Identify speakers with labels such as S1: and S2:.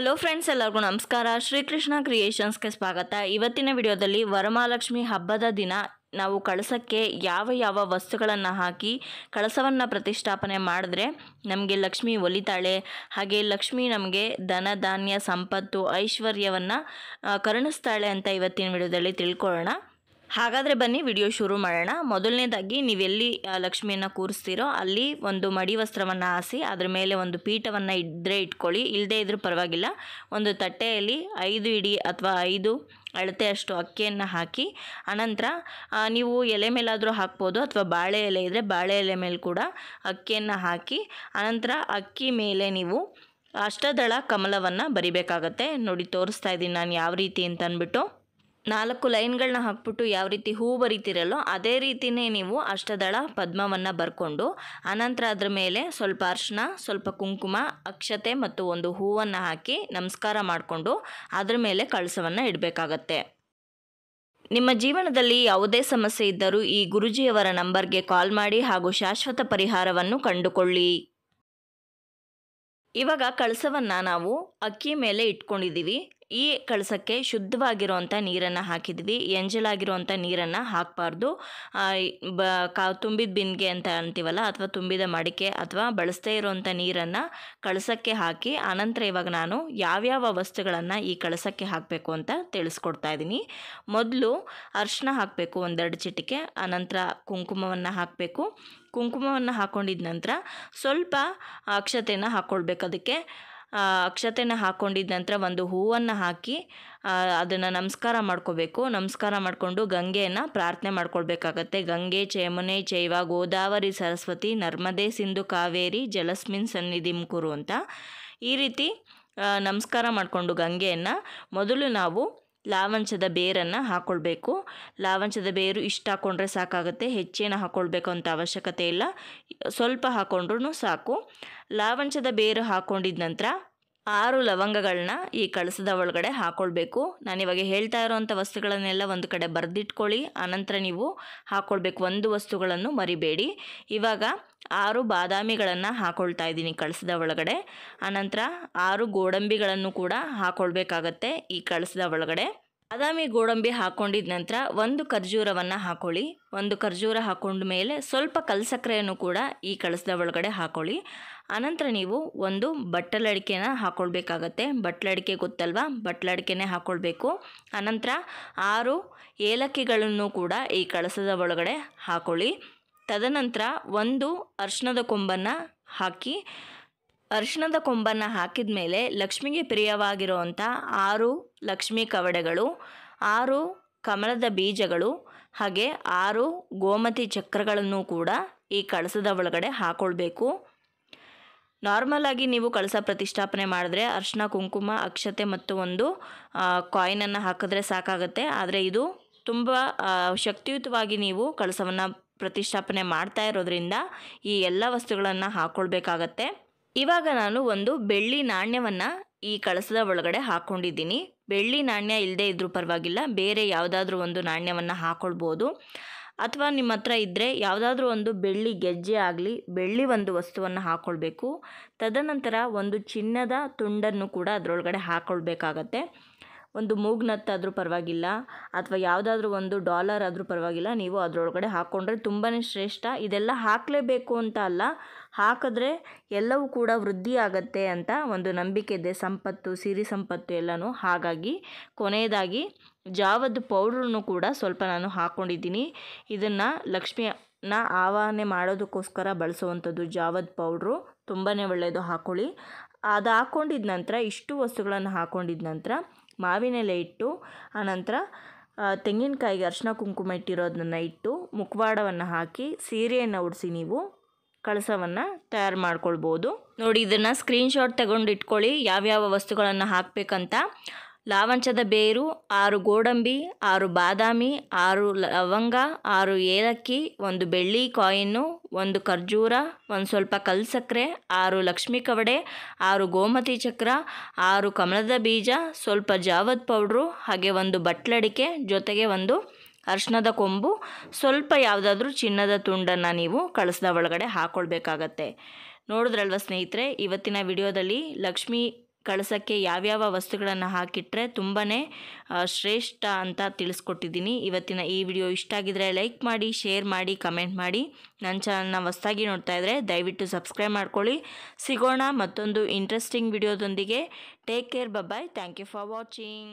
S1: hello friends ಎಲ್ಲರಿಗೂ ನಮಸ್ಕಾರ ಶ್ರೀಕೃಷ್ಣ ಕ್ರಿಯೇಷನ್ಸ್ಗೆ ಸ್ವಾಗತ ಇವತ್ತಿನ ವಿಡಿಯೋದಲ್ಲಿ ವರಮಹಾಲಕ್ಷ್ಮಿ ಹಬ್ಬದ ದಿನ ನಾವು ಕಳಸಕ್ಕೆ ಯಾವ ಯಾವ ವಸ್ತುಗಳನ್ನು ಹಾಕಿ ಕಳಸವನ್ನು ಪ್ರತಿಷ್ಠಾಪನೆ ಮಾಡಿದ್ರೆ ನಮಗೆ ಲಕ್ಷ್ಮಿ ಒಲಿತಾಳೆ ಹಾಗೆ ಲಕ್ಷ್ಮಿ ನಮಗೆ ಧನ ಧಾನ್ಯ ಸಂಪತ್ತು ಐಶ್ವರ್ಯವನ್ನು ಕರುಣಿಸ್ತಾಳೆ ಅಂತ ಇವತ್ತಿನ ವಿಡಿಯೋದಲ್ಲಿ ತಿಳ್ಕೊಳ್ಳೋಣ ಹಾಗಾದರೆ ಬನ್ನಿ ವಿಡಿಯೋ ಶುರು ಮಾಡೋಣ ಮೊದಲನೇದಾಗಿ ನೀವೆಲ್ಲಿ ಲಕ್ಷ್ಮಿಯನ್ನು ಕೂರಿಸ್ತೀರೋ ಅಲ್ಲಿ ಒಂದು ಮಡಿ ವಸ್ತ್ರವನ್ನು ಹಾಸಿ ಅದರ ಮೇಲೆ ಒಂದು ಪೀಠವನ್ನು ಇದ್ದರೆ ಇಟ್ಕೊಳ್ಳಿ ಇಲ್ಲದೇ ಇದ್ರೂ ಪರವಾಗಿಲ್ಲ ಒಂದು ತಟ್ಟೆಯಲ್ಲಿ ಐದು ಇಡಿ ಅಥವಾ ಐದು ಅಳತೆ ಅಷ್ಟು ಅಕ್ಕಿಯನ್ನು ಹಾಕಿ ಅನಂತರ ನೀವು ಎಲೆ ಮೇಲಾದರೂ ಹಾಕ್ಬೋದು ಅಥವಾ ಬಾಳೆ ಎಲೆ ಇದ್ದರೆ ಬಾಳೆ ಎಲೆ ಮೇಲೆ ಕೂಡ ಅಕ್ಕಿಯನ್ನು ಹಾಕಿ ಅನಂತರ ಅಕ್ಕಿ ಮೇಲೆ ನೀವು ಅಷ್ಟದಳ ಕಮಲವನ್ನು ಬರಿಬೇಕಾಗತ್ತೆ ನೋಡಿ ತೋರಿಸ್ತಾ ಇದ್ದೀನಿ ನಾನು ಯಾವ ರೀತಿ ಅಂತ ಅಂದ್ಬಿಟ್ಟು ನಾಲ್ಕು ಲೈನ್ಗಳನ್ನ ಹಾಕ್ಬಿಟ್ಟು ಯಾವ ರೀತಿ ಹೂ ಬರಿತೀರಲ್ಲೋ ಅದೇ ರೀತಿಯೇ ನೀವು ಅಷ್ಟದಳ ಪದ್ಮವನ್ನು ಬರ್ಕೊಂಡು ಅನಂತರ ಅದರ ಮೇಲೆ ಸ್ವಲ್ಪ ಅರ್ಶಿನ ಸ್ವಲ್ಪ ಕುಂಕುಮ ಅಕ್ಷತೆ ಮತ್ತು ಒಂದು ಹೂವನ್ನು ಹಾಕಿ ನಮಸ್ಕಾರ ಮಾಡಿಕೊಂಡು ಅದರ ಮೇಲೆ ಕಳಸವನ್ನು ಇಡಬೇಕಾಗತ್ತೆ ನಿಮ್ಮ ಜೀವನದಲ್ಲಿ ಯಾವುದೇ ಸಮಸ್ಯೆ ಇದ್ದರೂ ಈ ಗುರುಜಿಯವರ ನಂಬರ್ಗೆ ಕಾಲ್ ಮಾಡಿ ಹಾಗೂ ಶಾಶ್ವತ ಪರಿಹಾರವನ್ನು ಕಂಡುಕೊಳ್ಳಿ ಇವಾಗ ಕಳಸವನ್ನು ನಾವು ಅಕ್ಕಿ ಮೇಲೆ ಇಟ್ಕೊಂಡಿದ್ದೀವಿ ಈ ಕಳಸಕ್ಕೆ ಶುದ್ಧವಾಗಿರುವಂಥ ನೀರನ್ನು ಹಾಕಿದ್ವಿ ಎಂಜಲಾಗಿರುವಂಥ ನೀರನ್ನು ಹಾಕಬಾರ್ದು ಬ ಕಾ ತುಂಬಿದ ಬಿಂದಿಗೆ ಅಂತ ಅಂತೀವಲ್ಲ ಅಥವಾ ತುಂಬಿದ ಮಡಿಕೆ ಅಥವಾ ಬಳಸದೇ ಇರುವಂಥ ನೀರನ್ನು ಕಳಸಕ್ಕೆ ಹಾಕಿ ಆನಂತರ ಇವಾಗ ನಾನು ಯಾವ್ಯಾವ ವಸ್ತುಗಳನ್ನು ಈ ಕಳಸಕ್ಕೆ ಹಾಕಬೇಕು ಅಂತ ತಿಳಿಸ್ಕೊಡ್ತಾ ಇದ್ದೀನಿ ಮೊದಲು ಅರ್ಶನ ಹಾಕಬೇಕು ಒಂದೆರಡು ಚಿಟಿಕೆ ಆನಂತರ ಕುಂಕುಮವನ್ನು ಹಾಕಬೇಕು ಕುಂಕುಮವನ್ನು ಹಾಕ್ಕೊಂಡಿದ ನಂತರ ಸ್ವಲ್ಪ ಅಕ್ಷತೆಯನ್ನು ಹಾಕ್ಕೊಳ್ಬೇಕು ಅದಕ್ಕೆ ಅಕ್ಷತೆನ ಹಾಕ್ಕೊಂಡಿದ್ದ ನಂತರ ಒಂದು ಹೂವನ್ನು ಹಾಕಿ ಅದನ್ನು ನಮಸ್ಕಾರ ಮಾಡ್ಕೋಬೇಕು ನಮಸ್ಕಾರ ಮಾಡಿಕೊಂಡು ಗಂಗೆಯನ್ನು ಪ್ರಾರ್ಥನೆ ಮಾಡ್ಕೊಳ್ಬೇಕಾಗತ್ತೆ ಗಂಗೆ ಚೇಮುನೆ ಚೈವ ಗೋದಾವರಿ ಸರಸ್ವತಿ ನರ್ಮದೆ ಸಿಂಧು ಕಾವೇರಿ ಜಲಸ್ಮಿನ್ ಸನ್ನಿಧಿ ಕುರು ಅಂತ ಈ ರೀತಿ ನಮಸ್ಕಾರ ಮಾಡಿಕೊಂಡು ಗಂಗೆಯನ್ನು ಮೊದಲು ನಾವು ಲಾವಂಚದ ಬೇರನ್ನು ಹಾಕ್ಕೊಳ್ಬೇಕು ಲಾವಂಚದ ಬೇರು ಇಷ್ಟು ಹಾಕ್ಕೊಂಡ್ರೆ ಸಾಕಾಗುತ್ತೆ ಹೆಚ್ಚೇನು ಹಾಕ್ಕೊಳ್ಬೇಕು ಅಂತ ಅವಶ್ಯಕತೆ ಇಲ್ಲ ಸ್ವಲ್ಪ ಹಾಕ್ಕೊಂಡ್ರೂ ಸಾಕು ಲಾವಂಚದ ಬೇರು ಹಾಕ್ಕೊಂಡಿದ ನಂತರ ಆರು ಲವಂಗಗಳನ್ನ ಈ ಕಳಸದ ಒಳಗಡೆ ಹಾಕ್ಕೊಳ್ಬೇಕು ನಾನಿವಾಗ ಹೇಳ್ತಾ ಇರೋವಂಥ ವಸ್ತುಗಳನ್ನೆಲ್ಲ ಒಂದು ಕಡೆ ಬರೆದಿಟ್ಕೊಳ್ಳಿ ಆನಂತರ ನೀವು ಹಾಕ್ಕೊಳ್ಬೇಕು ಒಂದು ವಸ್ತುಗಳನ್ನು ಮರಿಬೇಡಿ ಇವಾಗ ಆರು ಬಾದಾಮಿಗಳನ್ನು ಹಾಕ್ಕೊಳ್ತಾ ಇದ್ದೀನಿ ಕಳಸದ ಒಳಗಡೆ ಆನಂತರ ಆರು ಗೋಡಂಬಿಗಳನ್ನು ಕೂಡ ಹಾಕ್ಕೊಳ್ಬೇಕಾಗತ್ತೆ ಈ ಕಳಸದ ಒಳಗಡೆ ಬಾದಾಮಿ ಗೋಡಂಬಿ ಹಾಕೊಂಡಿದ ನಂತರ ಒಂದು ಖರ್ಜೂರವನ್ನು ಹಾಕೊಳ್ಳಿ ಒಂದು ಖರ್ಜೂರ ಹಾಕೊಂಡ ಮೇಲೆ ಸ್ವಲ್ಪ ಕಲ್ಸಕ್ಕರೆಯನ್ನು ಕೂಡ ಈ ಕಳಸದ ಒಳಗಡೆ ಹಾಕೊಳ್ಳಿ ಆನಂತರ ನೀವು ಒಂದು ಬಟ್ಟಲಡಿಕೆನ ಹಾಕ್ಕೊಳ್ಬೇಕಾಗತ್ತೆ ಬಟ್ಟಲಡಿಕೆ ಗೊತ್ತಲ್ವಾ ಬಟ್ಟಲಡಿಕೆನೇ ಹಾಕ್ಕೊಳ್ಬೇಕು ಆನಂತರ ಆರು ಏಲಕ್ಕಿಗಳನ್ನು ಕೂಡ ಈ ಕಳಸದ ಒಳಗಡೆ ಹಾಕೊಳ್ಳಿ ತದನಂತರ ಒಂದು ಅರ್ಶನದ ಕೊಂಬನ್ನು ಹಾಕಿ ಅರ್ಶಿಣದ ಕೊಂಬನ್ನು ಹಾಕಿದ ಮೇಲೆ ಲಕ್ಷ್ಮಿಗೆ ಪ್ರಿಯವಾಗಿರುವಂಥ ಆರು ಲಕ್ಷ್ಮಿ ಕವಡೆಗಳು ಆರು ಕಮಲದ ಬೀಜಗಳು ಹಾಗೆ ಆರು ಗೋಮತಿ ಚಕ್ರಗಳನ್ನು ಕೂಡ ಈ ಕಳಸದ ಒಳಗಡೆ ಹಾಕೊಳ್ಬೇಕು ನಾರ್ಮಲಾಗಿ ನೀವು ಕಳಸ ಪ್ರತಿಷ್ಠಾಪನೆ ಮಾಡಿದ್ರೆ ಅರ್ಶನ ಕುಂಕುಮ ಅಕ್ಷತೆ ಮತ್ತು ಒಂದು ಕಾಯಿನನ್ನು ಹಾಕಿದ್ರೆ ಸಾಕಾಗುತ್ತೆ ಆದರೆ ಇದು ತುಂಬ ಶಕ್ತಿಯುತವಾಗಿ ನೀವು ಕಳಸವನ್ನು ಪ್ರತಿಷ್ಠಾಪನೆ ಮಾಡ್ತಾ ಇರೋದ್ರಿಂದ ಈ ಎಲ್ಲ ವಸ್ತುಗಳನ್ನು ಹಾಕ್ಕೊಳ್ಬೇಕಾಗತ್ತೆ ಇವಾಗ ನಾನು ಒಂದು ಬೆಳ್ಳಿ ನಾಣ್ಯವನ್ನು ಈ ಕಳಸದ ಒಳಗಡೆ ಹಾಕ್ಕೊಂಡಿದ್ದೀನಿ ಬೆಳ್ಳಿ ನಾಣ್ಯ ಇಲ್ಲದೆ ಇದ್ರೂ ಪರವಾಗಿಲ್ಲ ಬೇರೆ ಯಾವುದಾದ್ರೂ ಒಂದು ನಾಣ್ಯವನ್ನು ಹಾಕ್ಕೊಳ್ಬೋದು ಅಥವಾ ನಿಮ್ಮ ಹತ್ರ ಇದ್ದರೆ ಯಾವುದಾದ್ರೂ ಒಂದು ಬೆಳ್ಳಿ ಗೆಜ್ಜೆ ಆಗಲಿ ಬೆಳ್ಳಿ ಒಂದು ವಸ್ತುವನ್ನು ಹಾಕ್ಕೊಳ್ಬೇಕು ತದನಂತರ ಒಂದು ಚಿನ್ನದ ತುಂಡನ್ನು ಕೂಡ ಅದರೊಳಗಡೆ ಹಾಕ್ಕೊಳ್ಬೇಕಾಗತ್ತೆ ಒಂದು ಮೂಗ್ನತ್ತಾದರೂ ಆದರೂ ಪರವಾಗಿಲ್ಲ ಅಥವಾ ಯಾವುದಾದ್ರೂ ಒಂದು ಡಾಲರ್ ಆದರೂ ಪರವಾಗಿಲ್ಲ ನೀವು ಅದರೊಳಗಡೆ ಹಾಕ್ಕೊಂಡ್ರೆ ತುಂಬಾ ಶ್ರೇಷ್ಠ ಇದೆಲ್ಲ ಹಾಕಲೇಬೇಕು ಅಂತ ಅಲ್ಲ ಹಾಕಿದ್ರೆ ಎಲ್ಲವೂ ಕೂಡ ವೃದ್ಧಿ ಆಗತ್ತೆ ಅಂತ ಒಂದು ನಂಬಿಕೆ ಇದೆ ಸಂಪತ್ತು ಸಿರಿ ಸಂಪತ್ತು ಎಲ್ಲನೂ ಹಾಗಾಗಿ ಕೊನೆಯದಾಗಿ ಜಾವದ ಪೌಡ್ರನ್ನು ಕೂಡ ಸ್ವಲ್ಪ ನಾನು ಹಾಕ್ಕೊಂಡಿದ್ದೀನಿ ಇದನ್ನು ಲಕ್ಷ್ಮಿಯನ್ನ ಆವಾಹನೆ ಮಾಡೋದಕ್ಕೋಸ್ಕರ ಬಳಸುವಂಥದ್ದು ಜಾವದ್ ಪೌಡ್ರು ತುಂಬಾ ಒಳ್ಳೆಯದು ಹಾಕ್ಕೊಳ್ಳಿ ಅದು ಹಾಕ್ಕೊಂಡಿದ ನಂತರ ಇಷ್ಟು ವಸ್ತುಗಳನ್ನು ಹಾಕ್ಕೊಂಡಿದ ನಂತರ ಎಲೆ ಇಟ್ಟು ಆನಂತರ ತೆಂಗಿನಕಾಯಿಗೆ ಅರಿಶಿನ ಕುಂಕುಮ ಇಟ್ಟಿರೋದನ್ನು ಇಟ್ಟು ಮುಖವಾಡವನ್ನು ಹಾಕಿ ಸೀರೆಯನ್ನು ಉಡಿಸಿ ನೀವು ಕಳಸವನ್ನು ತಯಾರು ಮಾಡ್ಕೊಳ್ಬೋದು ನೋಡಿ ಇದನ್ನು ಸ್ಕ್ರೀನ್ಶಾಟ್ ತಗೊಂಡು ಇಟ್ಕೊಳ್ಳಿ ಯಾವ್ಯಾವ ವಸ್ತುಗಳನ್ನು ಹಾಕಬೇಕಂತ ಲಾವಂಚದ ಬೇರು ಆರು ಗೋಡಂಬಿ ಆರು ಬಾದಾಮಿ ಆರು ಲವಂಗ ಆರು ಏಲಕ್ಕಿ ಒಂದು ಬೆಳ್ಳಿ ಕಾಯಿನ್ನು ಒಂದು ಖರ್ಜೂರ ಒಂದು ಸ್ವಲ್ಪ ಕಲ್ ಆರು ಲಕ್ಷ್ಮಿ ಕವಡೆ ಆರು ಗೋಮತಿ ಚಕ್ರ ಆರು ಕಮಲದ ಬೀಜ ಸ್ವಲ್ಪ ಜಾವದ್ ಪೌಡ್ರು ಹಾಗೆ ಒಂದು ಬಟ್ಲಡಿಕೆ ಜೊತೆಗೆ ಒಂದು ಅರ್ಶನದ ಕೊಂಬು ಸ್ವಲ್ಪ ಯಾವುದಾದ್ರೂ ಚಿನ್ನದ ತುಂಡನ್ನು ನೀವು ಕಳಿಸ್ದ ಒಳಗಡೆ ಹಾಕ್ಕೊಳ್ಬೇಕಾಗತ್ತೆ ನೋಡಿದ್ರಲ್ವ ಸ್ನೇಹಿತರೆ ಇವತ್ತಿನ ವಿಡಿಯೋದಲ್ಲಿ ಲಕ್ಷ್ಮೀ ಕಳಸಕ್ಕೆ ಯಾವ್ಯಾವ ವಸ್ತುಗಳನ್ನು ಹಾಕಿಟ್ರೆ ತುಂಬಾ ಶ್ರೇಷ್ಠ ಅಂತ ತಿಳಿಸ್ಕೊಟ್ಟಿದ್ದೀನಿ ಇವತ್ತಿನ ಈ ವಿಡಿಯೋ ಇಷ್ಟ ಆಗಿದ್ರೆ ಲೈಕ್ ಮಾಡಿ ಶೇರ್ ಮಾಡಿ ಕಮೆಂಟ್ ಮಾಡಿ ನನ್ನ ಚಾನಲ್ನ ಹೊಸ್ದಾಗಿ ನೋಡ್ತಾ ಇದ್ದರೆ ದಯವಿಟ್ಟು ಸಬ್ಸ್ಕ್ರೈಬ್ ಮಾಡ್ಕೊಳ್ಳಿ ಸಿಗೋಣ ಮತ್ತೊಂದು ಇಂಟ್ರೆಸ್ಟಿಂಗ್ ವಿಡಿಯೋದೊಂದಿಗೆ take care bye thank you for watching